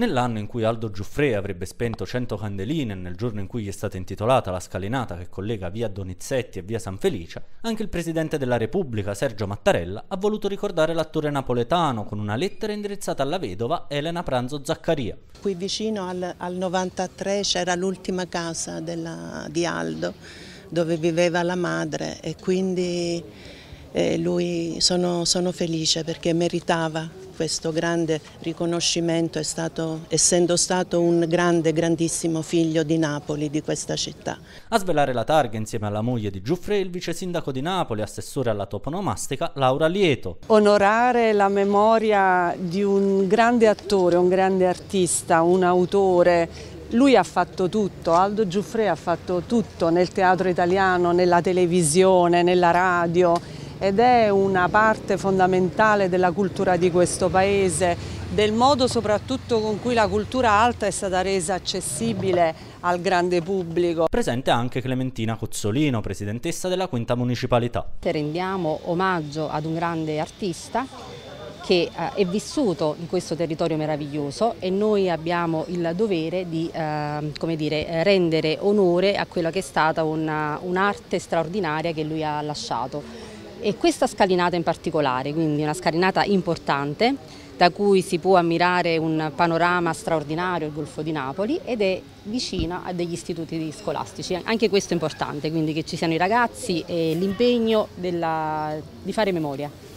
Nell'anno in cui Aldo Giuffre avrebbe spento 100 candeline e nel giorno in cui gli è stata intitolata la scalinata che collega via Donizetti e via San Felice, anche il presidente della Repubblica, Sergio Mattarella, ha voluto ricordare l'attore napoletano con una lettera indirizzata alla vedova Elena Pranzo Zaccaria. Qui vicino al, al 93 c'era l'ultima casa della, di Aldo dove viveva la madre e quindi e lui sono, sono felice perché meritava questo grande riconoscimento, stato, essendo stato un grande, grandissimo figlio di Napoli, di questa città. A svelare la targa insieme alla moglie di Giuffre, il vice sindaco di Napoli, assessore alla toponomastica, Laura Lieto. Onorare la memoria di un grande attore, un grande artista, un autore lui ha fatto tutto, Aldo Giuffre ha fatto tutto nel teatro italiano, nella televisione, nella radio, ed è una parte fondamentale della cultura di questo paese, del modo soprattutto con cui la cultura alta è stata resa accessibile al grande pubblico. Presente anche Clementina Cozzolino, presidentessa della Quinta Municipalità. Rendiamo omaggio ad un grande artista che eh, è vissuto in questo territorio meraviglioso e noi abbiamo il dovere di ehm, eh, dire, rendere onore a quella che è stata un'arte un straordinaria che lui ha lasciato e questa scalinata in particolare, quindi una scalinata importante da cui si può ammirare un panorama straordinario, il Golfo di Napoli, ed è vicina a degli istituti scolastici. Anche questo è importante, quindi che ci siano i ragazzi e l'impegno di fare memoria.